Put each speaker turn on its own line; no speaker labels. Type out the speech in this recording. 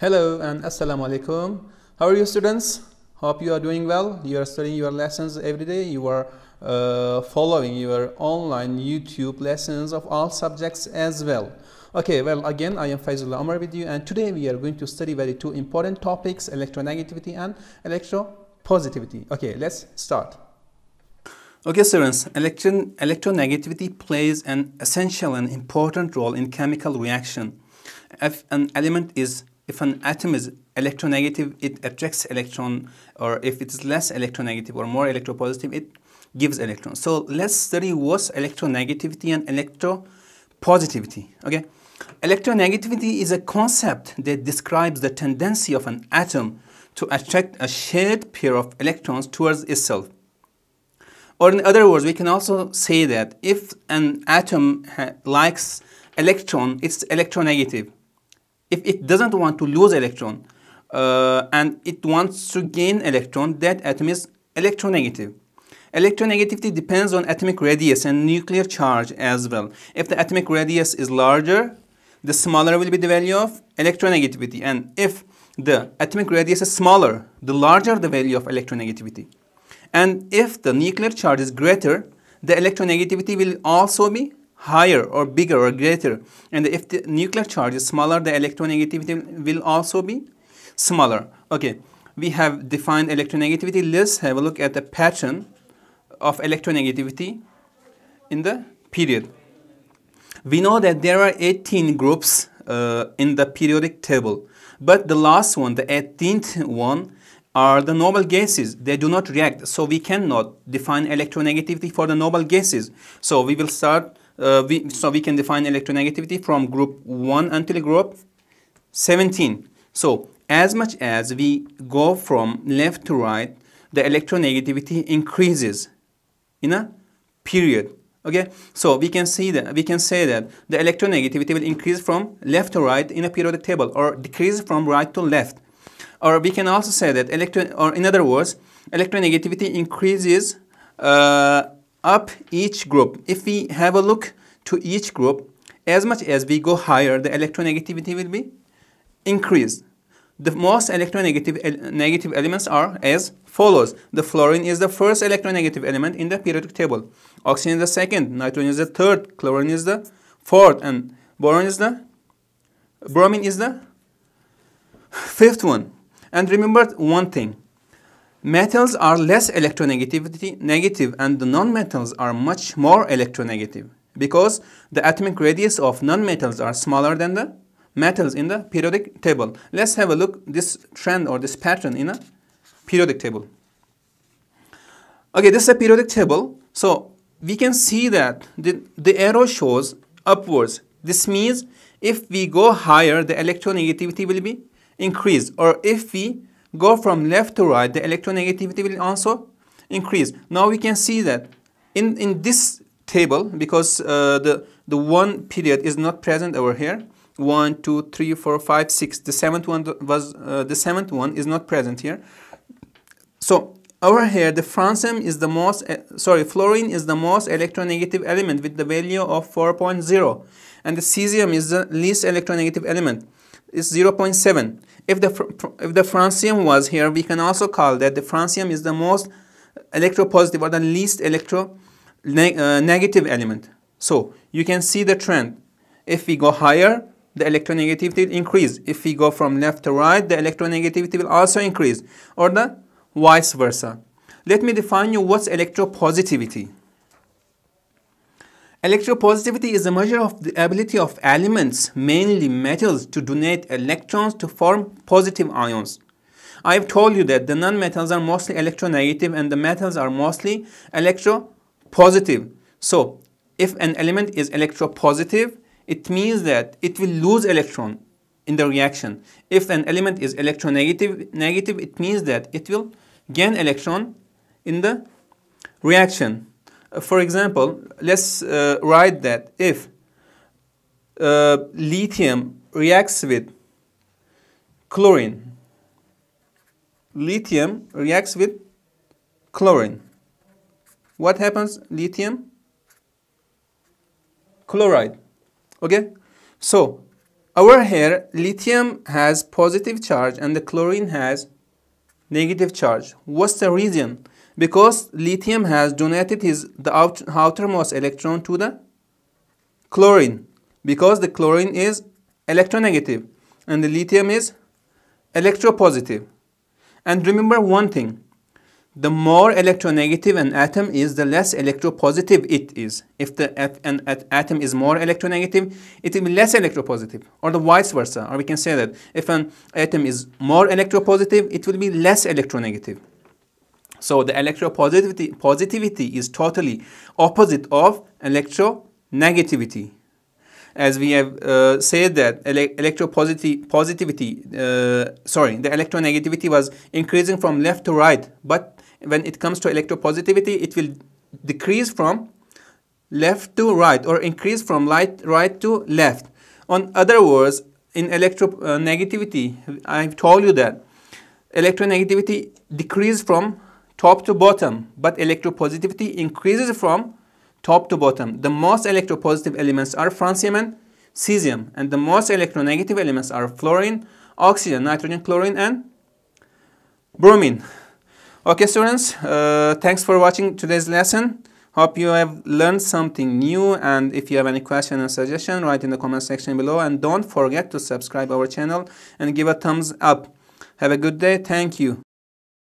Hello and Assalamu alaikum. How are you students? Hope you are doing well. You are studying your lessons every day. You are uh, following your online YouTube lessons of all subjects as well. Okay, well again I am Faizullah Omar with you and today we are going to study very two important topics electronegativity and electropositivity. Okay, let's start. Okay, students, electron, electronegativity plays an essential and important role in chemical reaction. If an element is if an atom is electronegative, it attracts electron, or if it is less electronegative or more electropositive, it gives electrons. So let's study what's electronegativity and electropositivity, okay? Electronegativity is a concept that describes the tendency of an atom to attract a shared pair of electrons towards itself. Or in other words, we can also say that if an atom likes electron, it's electronegative if it doesn't want to lose electron uh, and it wants to gain electron, that atom is electronegative. Electronegativity depends on atomic radius and nuclear charge as well. If the atomic radius is larger, the smaller will be the value of electronegativity. And if the atomic radius is smaller, the larger the value of electronegativity. And if the nuclear charge is greater, the electronegativity will also be higher or bigger or greater and if the nuclear charge is smaller the electronegativity will also be smaller okay we have defined electronegativity let's have a look at the pattern of electronegativity in the period we know that there are 18 groups uh, in the periodic table but the last one the 18th one are the noble gases. They do not react. So we cannot define electronegativity for the noble gases. So we will start uh, we, so we can define electronegativity from group 1 until group 17. So as much as we go from left to right, the electronegativity increases in a period. Okay, so we can see that we can say that the electronegativity will increase from left to right in a periodic table or decrease from right to left. Or we can also say that electron or in other words, electronegativity increases uh, up each group. If we have a look to each group, as much as we go higher, the electronegativity will be increased. The most electronegative negative elements are as follows. The fluorine is the first electronegative element in the periodic table. Oxygen is the second, nitrogen is the third, chlorine is the fourth, and boron is the bromine is the fifth one. And remember one thing metals are less electronegativity negative and the nonmetals are much more electronegative because the atomic radius of nonmetals are smaller than the metals in the periodic table. Let's have a look this trend or this pattern in a periodic table. Okay, this is a periodic table. So we can see that the, the arrow shows upwards. This means if we go higher, the electronegativity will be increased or if we go from left to right, the electronegativity will also increase. Now we can see that in, in this table, because uh, the, the one period is not present over here, one, two, three, four, five, six. The seventh one was uh, the seventh one is not present here. So over here, the francium is the most, uh, sorry, fluorine is the most electronegative element with the value of 4.0. And the cesium is the least electronegative element is 0.7. If the, if the francium was here, we can also call that the francium is the most electropositive or the least electro uh, negative element. So you can see the trend. If we go higher, the electronegativity will increase. If we go from left to right, the electronegativity will also increase or the vice versa. Let me define you what's electropositivity. Electropositivity is a measure of the ability of elements, mainly metals, to donate electrons to form positive ions. I've told you that the nonmetals are mostly electronegative and the metals are mostly electropositive. So, if an element is electropositive, it means that it will lose electron in the reaction. If an element is electronegative, negative, it means that it will gain electron in the reaction for example, let's uh, write that if uh, lithium reacts with chlorine, lithium reacts with chlorine. What happens? Lithium chloride. Okay, so over here lithium has positive charge and the chlorine has negative charge. What's the reason? because lithium has donated his the out, outermost electron to the chlorine because the chlorine is electronegative and the lithium is electropositive and remember one thing the more electronegative an atom is the less electropositive it is if the an, an atom is more electronegative it will be less electropositive or the vice versa or we can say that if an atom is more electropositive it will be less electronegative so the electropositivity positivity is totally opposite of electronegativity. As we have uh, said that ele electropositivity, positivity, uh, sorry, the electronegativity was increasing from left to right. But when it comes to electropositivity, it will decrease from left to right or increase from light, right to left. On other words, in electronegativity, uh, negativity, I've told you that electronegativity decreases from top to bottom, but electropositivity increases from top to bottom. The most electropositive elements are francium and cesium, and the most electronegative elements are fluorine, oxygen, nitrogen, chlorine, and bromine. Okay, students, uh, thanks for watching today's lesson. Hope you have learned something new and if you have any question or suggestion, write in the comment section below and don't forget to subscribe our channel and give a thumbs up. Have a good day. Thank you.